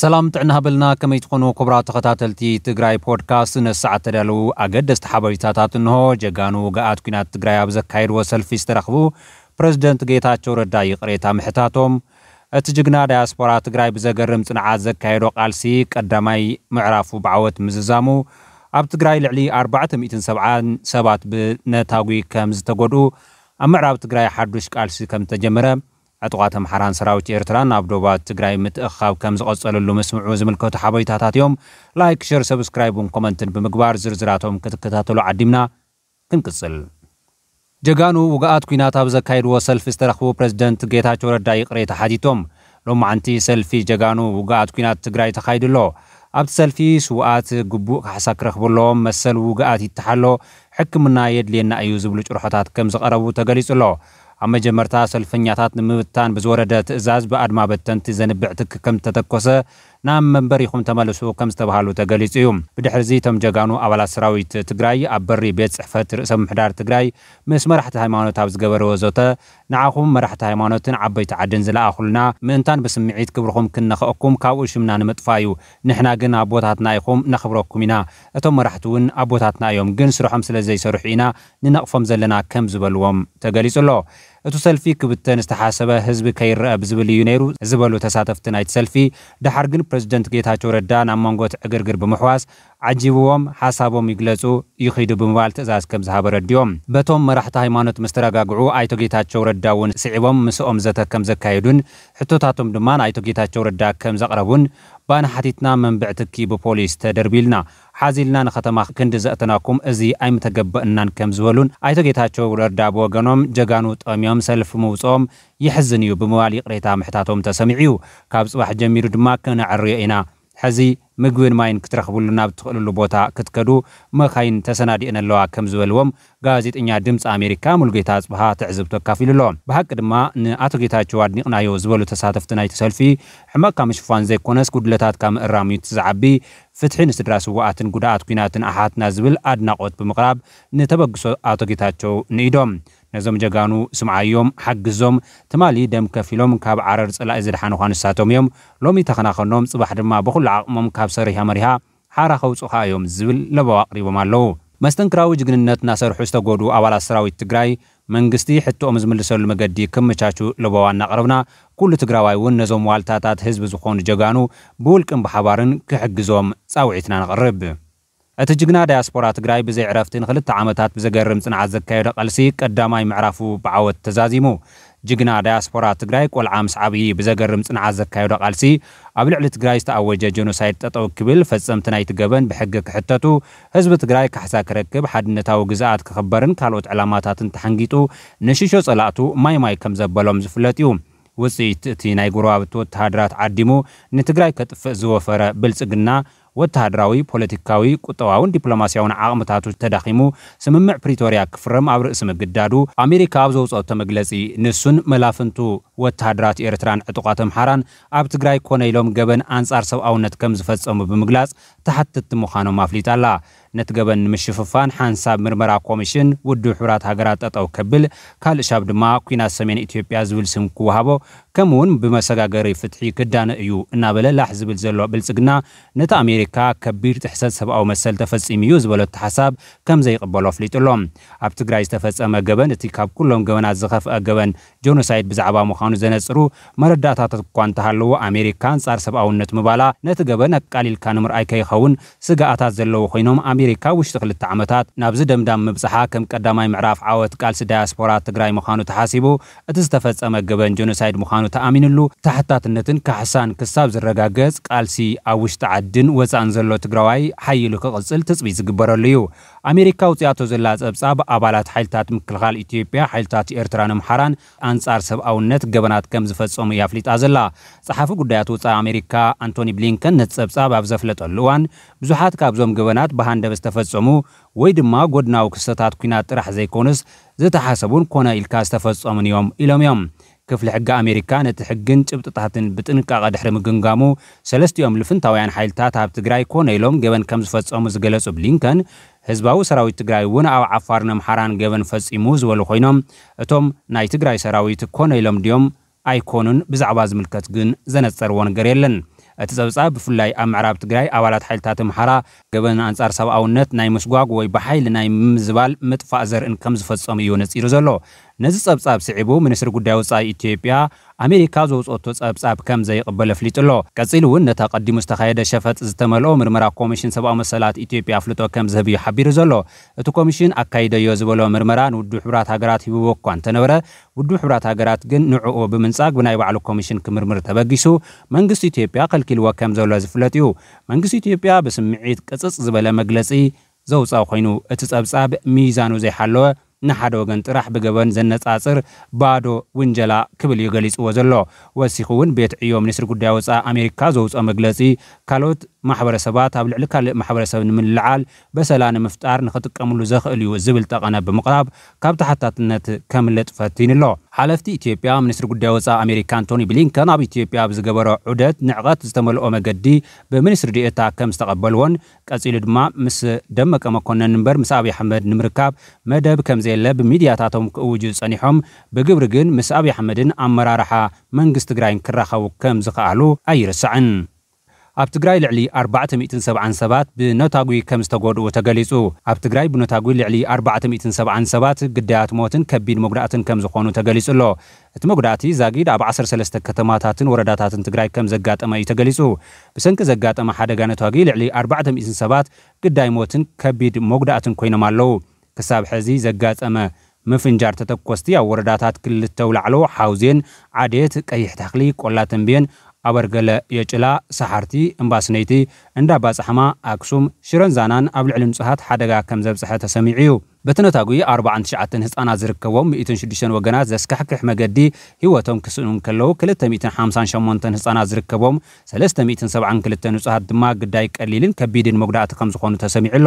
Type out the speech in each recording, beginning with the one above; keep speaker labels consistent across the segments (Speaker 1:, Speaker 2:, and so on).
Speaker 1: ሰላም ጥዕና ሃበልና ከመይ ትኾኑ ክቡራ ተኸታተልቲ ትግራይ ፖድካስት ነስዓት ተዳለዉ ኣገደስቲ ሓበሬታታት እንሆ ጀጋኑ ውግኣት ኩናት ትግራይ ኣብ ዘካየድዎ ሰልፊ ዝተረኽቡ ፕረዚደንት ጌታቸው ረዳ ይቕሬታ ምሕታቶም እቲ ጅግና ዳያስፖራ ትግራይ ብዘገርም ጽንዓት ዘካየዶ ቃልሲ ቀዳማይ ምዕራፉ ብዓወት ምዝዛሙ ኣብ ትግራይ ልዕሊ 470 ሰባት ብነታጉ ከም ዝተጎድኡ ኣብ ምዕራብ ትግራይ ሓዱሽ ቃልሲ ከም ዝተጀመረ ዕጡቓት ኣምሓራን ሰራዊት ኤርትራን ናብ ዶባት ትግራይ ምትእኻብ ከም ዝቐጸለሉ ምስምዑ ዝምልከቱ ሓበሬታታት እዮም ላይክ ሸር ሰብስክራይብን ኮመንትን ብምግባር ዝርዝራቶም ክትከታተሉ ዓዲምና ክንቅጽል ጀጋኑ ውግኣት ኩናት ኣብ ዘካይድዎ ሰልፊ ዝተረኽቡ ፕረዚደንት ጌታቸው ረዳ ይቕሬታ ሓቲቶም ሎም መዓንቲ ሰልፊ ጀጋኑ ውግኣት ኩናት ትግራይ ተኻይዱ ኣሎ ኣብቲ ሰልፊ ስውኣት ግቡእ ካሕሳ ክረኽበሎም መሰል ውግኣት ይተሓሎ ሕክምና የድልየና እዩ ዝብሉ ጭርሖታት ከም ዝቐረቡ ተገሊጹ ኣሎ أما جمرتها سلفنياتات نمبتان بزوردة تأزاز بأدما بتنتي زنبعتك كم تتكوسة نام منبريخم تملسو كم استبهالو تقليس يوم بدحر زيتم جغانو أولا سراويت تقراي أبري بيت صحفة رئيسة محدار تقراي مس مرحة هايمانوت أبز قبر وزوتا نعاخم مرحة هايمانوتن عبيت عدن زلا أخلنا منتان بسمعيت كبرخم كنخأكم كاو شمنا نمطفايو نحنا قن أبوتاتنا يخم نخبركمنا أتم مرحتون أبوتاتنا يوم قن سرحم سلزي سرحينا ننقفم زلنا كم زبلوم تقليس الله እቲ ሰልፊ ክብተን ዝተሓሰበ ህዝቢ ከይረአ ብዝብል እዩ ነይሩ ዝበሉ ተሳተፍቲ ናይቲ ሰልፊ ድሓር ግን ፕረዚደንት ጌታቸው ረዳ ናብ መንጎት ዕግርግር ብምሕዋስ ዓጂብዎም ሓሳቦም ይግለጹ ይኺዱ ብምባል ትእዛዝ ከም ዝሃበ ረድዮም በቶም መራሕቲ ሃይማኖት ምስ ተረጋግዑ ኣይቶ ጌታቸው ረዳ እውን ስዒቦም ምስኦም ዘተ ከም ዘካየዱን ሕቶታቶም ድማ ንኣይቶ ጌታቸው ረዳ ከም ዘቕረቡን ባንሓቲትና መንብዕ ትኪ ብፖሊስ ተደርቢልና ሓዚልና ንኸተማ ክንዲዘእተናኩም እዚ ኣይምተገብእናን ከም ዝበሉን ኣይቶ ጌታቸው ረዳ ብወገኖም ጀጋኑ ጠምዮም ሰልፊ ምውፅኦም ይሕዝን እዩ ብምባል ይቕሬታ ምሕታቶም ተሰሚዑ እዩ ካብ ፅባሕ ጀሚሩ ድማ ክነዕርዮ ኢና ሕዚ ምግብን ማይን ክትረኽብሉ ናብ ትኽእልሉ ቦታ ክትከዱ መኻይን ተሰናዲእን ኣለዋ ከም ዝበልዎም ጋዜጠኛ ድምፂ ኣሜሪካ ሙሉጌታ ኣፅብሃ ትዕዝብ ተካፊሉ ኣሎ ብሓቂ ድማ ንኣቶ ጌታቸው ኣድኒቕናዮ ዝበሉ ተሳተፍቲ ናይቲ ሰልፊ ሕመቕካ ምሽፋን ዘይኮነስ ጉድለታት ካብ ምእራም እዩ ትዝዓቢ ፍትሒ ንስድራ ስዋኣትን ጉዳኣት ኩናትን ኣሓትና ዝብል ኣድናቆት ብምቕራብ ንተበግሶ ኣቶ ጌታቸው ንኢዶም ነዞም ጀጋኑ ስምዓዮም ሓግዞም ትማሊ ደም ከፍ ኢሎም ካብ ዓረር ፅላእ ዝድሓኑ ኳንሳቶም እዮም ሎሚ ተኸናኸኖም ፅባሕ ድማ ብኩሉ ዓቕሞም ካብ ሰሪሓ መሪሃ ሓራ ከውፁኻ እዮም ዝብል ለበዋ ኣቕሪቦም ኣለዉ መስተንክራዊ ጅግንነት እናሰርሑ ዝተጎዱ ኣባላት ሰራዊት ትግራይ መንግስቲ ሕትኦም ዝምልሰሉ መገዲ ክምቻቹ ለበዋ እናቕረብና ኩሉ ትግራዋይ እውን ነዞም ዋልታታት ህዝቢ ዝኾኑ ጀጋኑ ብውልቅን ብሓባርን ክሕግዞም ጻውዒትና ንቕርብ እቲ ጅግና ዳያስፖራ ትግራይ ብዘይ ዕረፍቲ ንክልተ ዓመታት ብዘገርም ፅንዓት ዘካየደ ቃልሲ ቀዳማይ ምዕራፉ ብዓወት ተዛዚሙ ጅግና ዳያስፖራ ትግራይ ቆልዓ ምስ ዓብዪ ብዘገርም ፅንዓት ዘካየዶ ቃልሲ ኣብ ልዕሊ ትግራይ ዝተኣወጀ ጀኖሳይድ ጠጠው ክብል ፈፀምቲ ናይቲ ገበን ብሕጊ ክሕተቱ ህዝቢ ትግራይ ካሕሳ ክረክብ ሓድነታዊ ግዛኣት ክኽበርን ካልኦት ዕላማታትን ተሓንጊጡ ንሽሾ ፀላእቱ ማይማይ ከም ዘበሎም ዝፍለጥ እዩ ውፅኢት እቲ ናይ ጉርባብቲ ወተሃደራት ዓዲሙ ንትግራይ ከጥፍእ ዝወፈረ ብልፅግና ወተሃደራዊ፣ ፖለቲካዊ፣ ቁጠባውን ዲፕሎማስያውን ዓቕምታቱ ተዳኺሙ ስምምዕ ፕሪቶርያ ክፍረም ኣብ ርእሲ ምግዳዱ ኣሜሪካ ኣብ ዘውፀቶ መግለፂ ንሱን መላፍንቱ ወተሃደራት ኤርትራን ዕጡቃት ኣምሓራን ኣብ ትግራይ ኮነ ኢሎም ገበን ኣንጻር ሰብኣውነት ከም ዝፈጸሙ ብምግላጽ ተሓትቲ ምዃኖም ኣፍሊጣ ኣላ ነቲ ገበን ንምሽፍፋን ሓንሳብ ምርመራ ኮሚሽን ውድብ ሕብራት ሃገራት ጠጠው ከብል ካልእ ሻብ ድማ ኩናት ሰሜን ኢትዮጵያ ዝብል ስም ክወሃቦ ከምኡ ውን ብመሰጋገሪ ፍትሒ ክዳነ እዩ እናበለ ላሕ ዝብል ዘሎ ብልፅግና ነቲ ኣሜሪካ ከቢድ ጥሕሰት ሰብኣዊ መሰል ተፈፂሙ እዩ ዝበለቲ ሓሳብ ከም ዘይቕበሎ ኣፍሊጡ ኣሎም ኣብ ትግራይ ዝተፈፀመ ገበን እቲ ካብ ኩሎም ገበናት ዝኸፍአ ገበን ጆኖሳይድ ብዛዕባ ምዃኑ ዘነፅሩ መረዳእታት እኳ እንተሃለዎ ኣሜሪካ ንጻር ሰብኣውነት ምባላ ነቲ ገበን ኣቃሊልካ ንምርኣይ ከይኸውን ስጋኣታት ዘለዎ ኮይኖም ኣሜሪካ ውሽጢ ክልተ ዓመታት ናብዚ ደምዳም ምብፅሓ ከም ቀዳማይ ምዕራፍ ዓወት ቃልሲ ዳያስፖራ ትግራይ ምዃኑ ተሓሲቡ እቲ ዝተፈጸመ ገበን ጀኖሳይድ ምዃኑ ተኣሚንሉ ታሕታትነትን ካሕሳን ክሳብ ዝረጋገጽ ቃልሲ ኣብ ውሽጢ ዓድን ወፃእን ዘሎ ትግራዋይ ሓይሉ ክቕጽል ትፅቢት ዝግበረሉ እዩ ኣሜሪካ ውፅያቶ ዘላ ጸብጻብ ኣባላት ሓይልታት ምክልኻል ኢትዮጵያ ሓይልታት ኤርትራን ኣምሓራን ኣንጻር ሰብኣውነት ገበናት ከም ዝፈጸሙ እያ ኣፍሊጣ ዘላ ጸሓፊ ጉዳያት ወፃኢ ኣሜሪካ ኣንቶኒ ብሊንከን ነቲ ጸብጻብ ኣብ ዘፍለጠሉ እዋን ብዙሓት ካብዞም ገበናት ብሃንደበ ስለ ዝተፈጸሙ ወይ ድማ ጎድናዊ ክስተታት ኩናት ጥራሕ ዘይኮኑስ ዝተሓሰቡን ኮነ ኢልካ ዝተፈጸሙን እዮም ኢሎም እዮም ክፍሊ ሕጊ ኣሜሪካ ነቲ ሕግን ጭብጥታትን ብጥንቃቐ ድሕሪ ምግንጋሙ ሰለስቲኦም ልፍንታውያን ሓይልታት ኣብ ትግራይ ኮነ ኢሎም ገበን ከም ዝፈጸሙ ዝገለጹ ብሊንከን ህዝባዊ ሰራዊት ትግራይ እውን ኣብ ዓፋርን ኣምሓራን ገበን ፈጺሙ ዝበሉ ኮይኖም እቶም ናይ ትግራይ ሰራዊት ኮነ ኢሎም ድዮም ኣይኮኑን ብዛዕባ ዝምልከት ግን ዘነጸርዎ ነገር የለን اتزابزاب بفلاي امعراب تغراي اوالات حيل تاتم حرا قبلنا انصار سواء او نت ناي مشقواق وي بحيل ناي مزبال متفازر ان كمز فتصوم يونس نزس أبصاب سعبو منسر قداو صاي إثيوبيا أمريكا زوز أوتوس أبصاب كم زي قبل فليتلو كسيلون نتقدم مستخيد شفت استملو مرمرا كوميشن سبع مسالات إثيوبيا فلتو كم زهبي حبير زلو تو كوميشن أكايد يوزبلو مرمرا ودو حبرات هاجرات هبوك كان تنورة ودو حبرات هاجرات جن نوعو بمنساق بناي وعلو كوميشن كمرمر تبقيسو منجس إثيوبيا قل كل وكم زلو زفلتيو منجس إثيوبيا بسمعيت قصص زبالة مجلسي زوز أو خينو أتصاب ميزانو زي حلوه ንሓደ ወገን ጥራሕ ብገበን ዘነጻጽር ባዶ ውንጀላ ክብል እዩ ገሊጽዎ ዘሎ ወሲኹ እውን ቤት ዕዮ ሚኒስትሪ ጉዳይ ወፃኢ ኣሜሪካ ዘውፅኦ መግለፂ ካልኦት ማሕበረሰባት ኣብ ልዕሊ ካልእ ማሕበረሰብ ንምልዕዓል በሰላ ንምፍጣር ንኽጥቀምሉ ዘኽእል እዩ ዝብል ጠቐነ ብምቕራብ ካብ ተሓታትነት ከምልጥ ፈቲኑ ኣሎ ሓለፍቲ ኢትዮጵያ ሚኒስትሪ ጉዳይ ወፃኢ ኣሜሪካ አንቶኒ ብሊንከን ኣብ ኢትዮጵያ ብዝገበሮ ዑደት ንዕቐት ዝተመልኦ መገዲ ብሚኒስትሪ ዲኤታ ከም ዝተቐበልዎን ቀፂሉ ድማ ምስ ደመቀ መኮነን እምበር ምስ ኣብዪ ኣሕመድ ንምርካብ መደብ ከምዘየለ ብሚድያታቶም ክእውጁ ፀኒሖም ብግብሪ ግን ምስ ኣብዪ ኣሕመድን ኣመራርሓ መንግስቲ ትግራይን ክራኸቡ ከም ዝኽኣሉ ኣይርስዕን ኣብ ትግራይ ልዕሊ 470 ሰባት ብነታጉ ከም ዝተጎድኡ ተገሊጹ ኣብ ትግራይ ብነታጉ ልዕሊ 470 ሰባት ግዳያት ሞትን ከቢድ መጉዳእትን ከም ዝኾኑ ተገሊጹ ኣሎ እቲ መጉዳእቲ ዛጊድ ኣብ 13 ከተማታትን ወረዳታትን ትግራይ ከም ዘጋጠመ እዩ ተገሊጹ ብሰንኪ ዘጋጠመ ሓደጋ ነታጉ ልዕሊ 400 ሰባት ግዳይ ሞትን ከቢድ መጉዳእትን ኮይኖም ኣለዉ ክሳብ ሕዚ ዘጋጠመ ምፍንጃር ተተኮስቲ ኣብ ወረዳታት ክልተውላዕሎ ሓውዜን ዓዴት ቀይሕ ተኽሊ ቆላ ተንብየን ኣበርገለ ገለ የጭላ ሰሓርቲ እምባስነይቲ እንዳባፀሕማ ኣክሱም ሽረን ዛናን ኣብ ልዕሊ ንፁሃት ሓደጋ ከም ዘብፅሐ ተሰሚዑ እዩ በቲ 49 ህፃናት ዝርከቦም 106 ወገናት ዘስካሕክሕ መገዲ ሂወቶም ክስእኑ ከለዉ 258 ህፃናት ዝርከቦም 372 ንፁሃት ድማ ግዳይ ቀሊልን ከቢድን መጉዳእቲ ከም ዝኾኑ ተሰሚዑ ኣሎ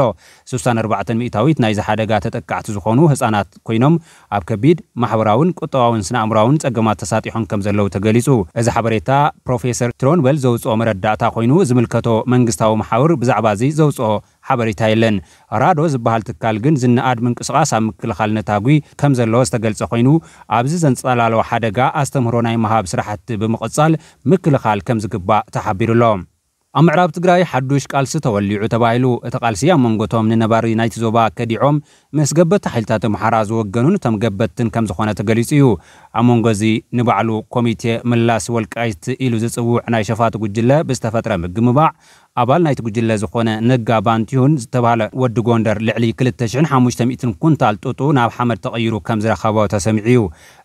Speaker 1: 64 ሚእታዊት ናይዚ ሓደጋ ተጠቃዕቲ ዝኾኑ ህፃናት ኮይኖም ኣብ ከቢድ ማሕበራውን ቁጠባውን ስነ ኣእምራውን ፀገማት ተሳጢሖም ከም ዘለዉ ተገሊጹ እዚ ሓበሬታ ፕሮፌሰር ትሮንበል ዘውፅኦ መረዳእታ ኮይኑ ዝምልከቶ መንግስታዊ ማሕበር ብዛዕባ እዚ ዘውፅኦ ሓበሬታ የለን ራዶ ዝበሃል ትካል ግን ዝነኣድ ምንቅስቓስ ኣብ ምክልኻል ነታጉ ከም ዘለዎ ዝተገልጸ ኮይኑ ኣብዚ ዘንጸላለዎ ሓደጋ ኣስተምህሮ ናይ ምሃብ ስራሕቲ ብምቕጻል ምክልኻል ከም ዝግባእ ተሓቢሩ ኣሎ ኣብ ምዕራብ ትግራይ ሓዱሽ ቃልሲ ተወሊዑ ተባሂሉ እቲ ቃልሲ ኣብ መንጎቶም ንነባሪ ናይቲ ዞባ ከዲዖም ምስ ገበቲ ሓይልታት ኣምሓራ ዝወገኑን እቶም ገበትን ከም ዝኾነ ተገሊጹ እዩ ኣብ መንጎ እዚ ንባዕሉ ኮሚቴ ምላስ ወልቃይት ኢሉ ዝጽውዕ ናይ ሸፋቲ ጉጅለ ብዝተፈጥረ ምግምባዕ ኣባል ናይቲ ጉጅለ ዝኾነ ነጋ ባንቲሁን ዝተባሃለ ወዲ ጎንደር ልዕሊ 2500 ኩንታል ጡጡ ናብ ሓመድ ተቐይሩ ከም ዝረኸቦ ተሰሚዑ እዩ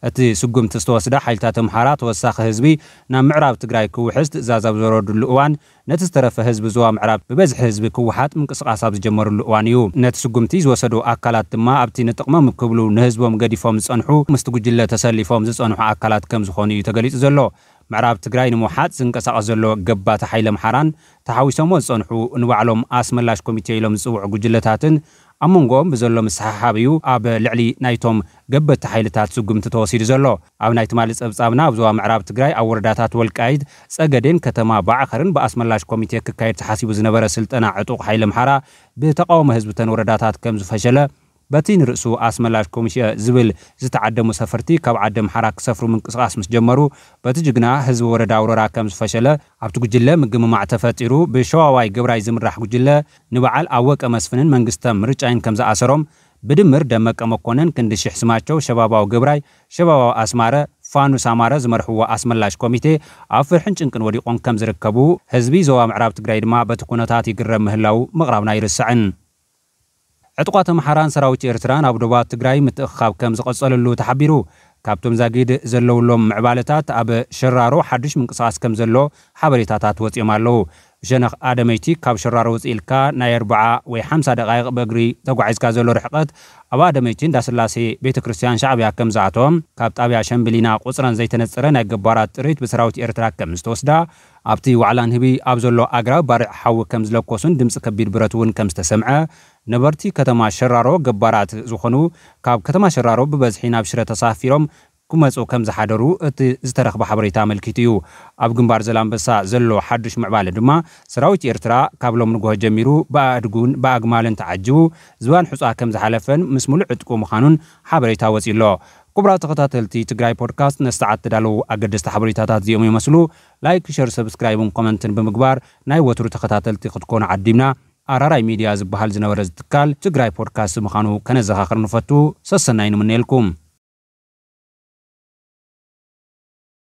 Speaker 1: እቲ ስጉምቲ ዝተወስደ ሓይልታት ኣምሓራ ተወሳኺ ህዝቢ ናብ ምዕራብ ትግራይ ክውሕዝ ትእዛዝ ኣብ ዘረድሉ እዋን ነቲ ዝተረፈ ህዝቢ ዞባ ምዕራብ ብበዝሒ ህዝቢ ክውሓጥ ምንቅስቓስ ኣብ ዝጀመርሉ እዋን እዩ ነቲ ስጉምቲ ዝወሰዱ ኣካላት ኣካላት ድማ ኣብቲ ንጥቕሞም ክብሉ ንህዝቦም ገዲፎም ዝጸንሑ ምስቲ ጉጅለ ተሰሊፎም ዝጸንሑ ኣካላት ከም ዝኾኑ እዩ ተገሊጹ ዘሎ ምዕራብ ትግራይ ንምውሓጥ ዝንቀሳቐስ ዘሎ ገባቲ ሓይለ ምሓራን ተሓዊሶሞ ዝጸንሑ ንባዕሎም ኣስመላሽ ኮሚቴ ኢሎም ዝጽውዑ ጉጅለታትን ኣብ መንጎኦም ብዘሎ ምስሓሓብ እዩ ኣብ ልዕሊ ናይቶም ገበቲ ሓይልታት ስጉምቲ ተወሲዱ ዘሎ ኣብ ናይ ትማሊ ፀብጻብና ኣብ ዞባ ምዕራብ ትግራይ ኣብ ወረዳታት ወልቃይድ ፀገዴን ከተማ ባዕኸርን ብኣስመላሽ ኮሚቴ ክካየድ ተሓሲቡ ዝነበረ ስልጠና ዕጡቕ ሓይለ ምሓራ ብተቃውሞ ህዝብተን ወረዳታት ከም ዝፈሸለ በቲ ንርእሱ ኣስመላሽ ኮሚሽ ዝብል ዝተዓደሙ ሰፈርቲ ካብ ዓዲ ምሓራ ክሰፍሩ ምንቅስቃስ ምስ ጀመሩ በቲ ጅግና ህዝቢ ወረዳ ኣውረራ ከም ዝፈሸለ ኣብቲ ጉጅለ ምግምማዕ ተፈጢሩ ብሸዋዋይ ግብራይ ዝምራሕ ጉጅለ ንበዓል ኣወቀ መስፍንን መንግስተ ምርጫይን ከም ዝኣሰሮም ብድምር ደመቀ መኮነን ክንዲ ሽሕ ስማቸው ሸባባዊ ግብራይ ሸባባዊ ኣስማረ ፋኑስ ኣማረ ዝመርሕዎ ኣስመላሽ ኮሚቴ ኣብ ፍርሕን ጭንቅን ወዲቖም ከም ዝርከቡ ህዝቢ ዞባ ምዕራብ ትግራይ ድማ በቲ ኩነታት ይግረብ ምህላው ምቕራብና ይርስዕን ዕጡቋት ኣምሓራን ሰራዊት ኤርትራን ኣብ ደቡብ ትግራይ ምትእኽኻብ ከም ዝቐጸለሉ ተሓቢሩ ካብቶም ዛጊድ ዘለውሎም ምዕባለታት ኣብ ሸራሮ ሓድሽ ምንቅስቓስ ከም ዘሎ ሓበሬታታት ወፂኦም ኣለዉ ሸነኽ ኣደመይቲ ካብ ሸራሮ ውፅኢልካ ናይ 40 ወይ 50 ደቃይቕ በእግሪ ተጓዒዝካ ዘሎ ርሕቐት ኣብ ኣደመይቲ እንዳስላሴ ቤተ ክርስቲያን ሻዕብያ ከም ዝኣቶም ካብ ጣብያ ሸምብሊና ቁፅረን ዘይተነፅረ ናይ ገባራት ጥሪት ብሰራዊት ኤርትራ ከም ዝተወስዳ ኣብቲ ዋዕላን ህቢ ኣብ ዘሎ ኣግራብ ባርዕ ሓዊ ከም ዝለኮሱን ድምፂ ከቢድ ብረት እውን ከም ዝተሰምዐ ነበርቲ ከተማ ሸራሮ ገባራት ዝኾኑ ካብ ከተማ ሸራሮ ብበዝሒ ናብ ሽረ ተሳፊሮም ክመፁ ከም ዝሓደሩ እቲ ዝተረኽበ ሓበሬታ ኣመልኪቱ እዩ ኣብ ግንባር ዘላንበሳ ዘሎ ሓዱሽ ምዕባለ ድማ ሰራዊት ኤርትራ ካብ ሎም ንግሆ ጀሚሩ ብኣድጉን ብኣግማልን ተዓጅቡ ዝባን ሕፃ ከም ዝሓለፈን ምስ ምሉዕ ዕጥቁ ምዃኑን ሓበሬታ ወፂኡ ኣሎ كبرى تقتاتلتي تجاي بودكاست نستعد تدالو أجدست حبريتات زيوم يمسلو لايك شير سبسكرايب وكومنت بمقبار ناي وتر تقتاتلتي خدكون عديمنا ኣራራይ ሚድያ ዝበሃል ዝነበረ ዝትካል ትግራይ ፖድካስት ምዃኑ ከነዘኻኽር ንፈቱ ሰሰናይ ንምነኤልኩም